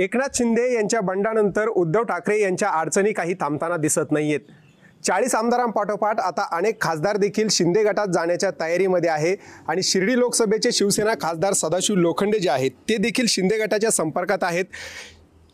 एकनाथ शिंदे यांच्या बंडानंतर उद्धव ठाकरे यांच्या अडचणी काही थांबताना दिसत नाहीयेत चाळीस आमदारांपाठोपाठ आता अनेक खासदार देखील शिंदे गटात जाण्याच्या तयारीमध्ये आहे आणि शिर्डी लोकसभेचे शिवसेना खासदार सदाशिव लोखंडे जे आहेत ते देखील शिंदे गटाच्या संपर्कात आहेत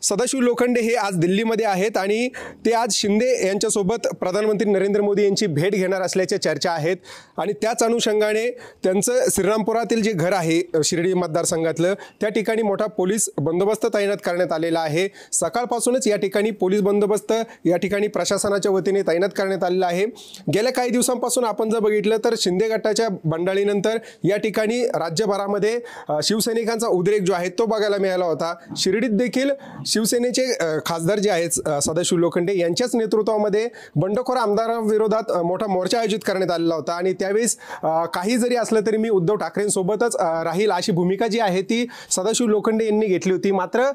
सदाशिव लोखंडे हे आज दिल्लीमध्ये आहेत आणि ते आज शिंदे यांच्यासोबत प्रधानमंत्री नरेंद्र मोदी यांची भेट घेणार असल्याच्या चर्चा आहेत आणि त्याच अनुषंगाने त्यांचं श्रीरामपुरातील जे घर आहे शिर्डी मतदारसंघातलं त्या ठिकाणी मोठा पोलीस बंदोबस्त तैनात करण्यात आलेला आहे सकाळपासूनच या ठिकाणी पोलीस बंदोबस्त या ठिकाणी प्रशासनाच्या वतीने तैनात करण्यात आलेला आहे गेल्या काही दिवसांपासून आपण जर बघितलं तर शिंदे गटाच्या बंडाळीनंतर या ठिकाणी राज्यभरामध्ये शिवसैनिकांचा उद्रेक जो आहे तो बघायला मिळाला होता शिर्डीत देखील शिवसेनेचे खासदार जे आहेत सदाशिव लोखंडे यांच्याच नेतृत्वामध्ये बंडखोर आमदारांविरोधात मोठा मोर्चा आयोजित करण्यात आलेला होता आणि त्यावेळेस काही जरी असलं तरी मी उद्धव ठाकरेंसोबतच राहील अशी भूमिका जी आहे ती सदाशिव लोखंडे यांनी घेतली होती मात्र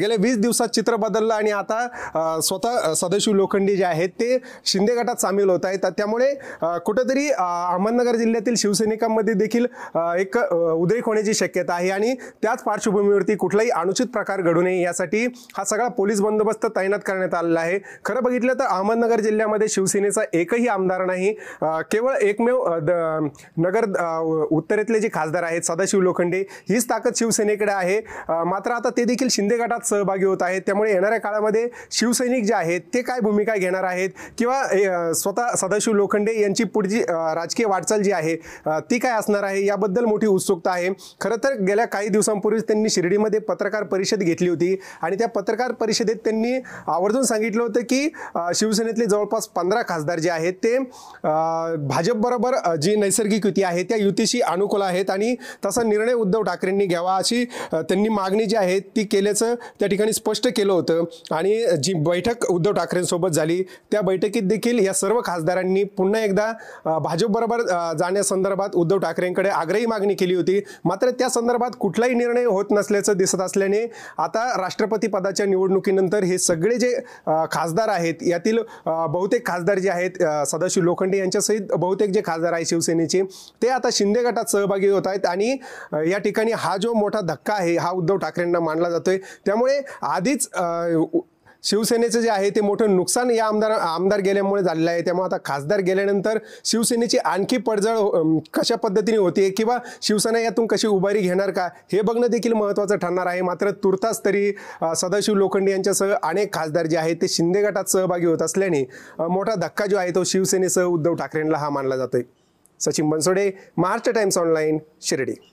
गेल्या वीस दिवसात चित्र बदललं आणि आता स्वतः सदाशिव लोखंडे जे आहेत ते शिंदे गटात सामील होत आहेत त्यामुळे कुठंतरी अहमदनगर जिल्ह्यातील शिवसैनिकांमध्ये देखील एक उद्रेक होण्याची शक्यता आहे आणि त्याच पार्श्वभूमीवरती कुठलाही अनुचित प्रकार घडू नये यासाठी हा सगळा पोलीस बंदोबस्त तैनात करण्यात आलेला आहे खरं बघितलं तर अहमदनगर जिल्ह्यामध्ये शिवसेनेचा एकही आमदार नाही केवळ एकमेव नगर उत्तरेतले जे खासदार आहेत सदाशिव लोखंडे हीच ताकद शिवसेनेकडे आहे मात्र आता ते देखील शिंदे गटात सहभागी होत आहेत त्यामुळे येणाऱ्या काळामध्ये शिवसैनिक जे आहेत ते काय भूमिका घेणार आहेत किंवा स्वतः सदाशिव लोखंडे यांची पुढची राजकीय वाटचाल जी आहे ती काय असणार आहे याबद्दल मोठी उत्सुकता आहे खरं तर गेल्या काही दिवसांपूर्वीच त्यांनी शिर्डीमध्ये पत्रकार परिषद घेतली होती आणि त्या पत्रकार परिषदेत त्यांनी आवर्जून सांगितलं होतं की शिवसेनेतले जवळपास पंधरा खासदार जे आहेत ते भाजपबरोबर जी नैसर्गिक युती आहे त्या युतीशी अनुकूल आहेत आणि तसा निर्णय उद्धव ठाकरेंनी घ्यावा अशी त्यांनी मागणी जी आहे ती केल्याचं त्या ठिकाणी स्पष्ट केलं होतं आणि जी बैठक उद्धव ठाकरेंसोबत झाली त्या बैठकीत देखील या सर्व खासदारांनी पुन्हा एकदा भाजपबरोबर जाण्यासंदर्भात उद्धव ठाकरेंकडे आग्रही मागणी केली होती मात्र त्या संदर्भात कुठलाही निर्णय होत नसल्याचं दिसत असल्याने आता राष्ट्रपती पदाच्या निवडणुकीनंतर हे सगळे जे खासदार आहेत यातील बहुतेक खासदार जे आहेत सदाशिव लोखंडे यांच्यासहित बहुतेक जे खासदार आहेत शिवसेनेचे ते आता शिंदे गटात सहभागी होत आहेत आणि या ठिकाणी हा जो मोठा धक्का आहे हा उद्धव ठाकरेंना मानला जातोय त्यामुळे आधीच शिवसेनेचं जे आहे ते मोठं नुकसान या आमदार आमदार गेल्यामुळे झालेलं आहे त्यामुळे आता खासदार गेल्यानंतर शिवसेनेची आणखी पडझड कशा पद्धतीने होते किंवा शिवसेना यातून कशी उभारी घेणार का हे बघणं देखील महत्त्वाचं ठरणार आहे मात्र तुर्तास तरी सदाशिव लोखंडे यांच्यासह अनेक खासदार जे आहेत ते शिंदे गटात सहभागी होत असल्याने मोठा धक्का जो आहे तो शिवसेनेसह उद्धव ठाकरेंना हा मानला जातोय सचिन बनसोडे महाराष्ट्र टाइम्स ऑनलाईन शिर्डी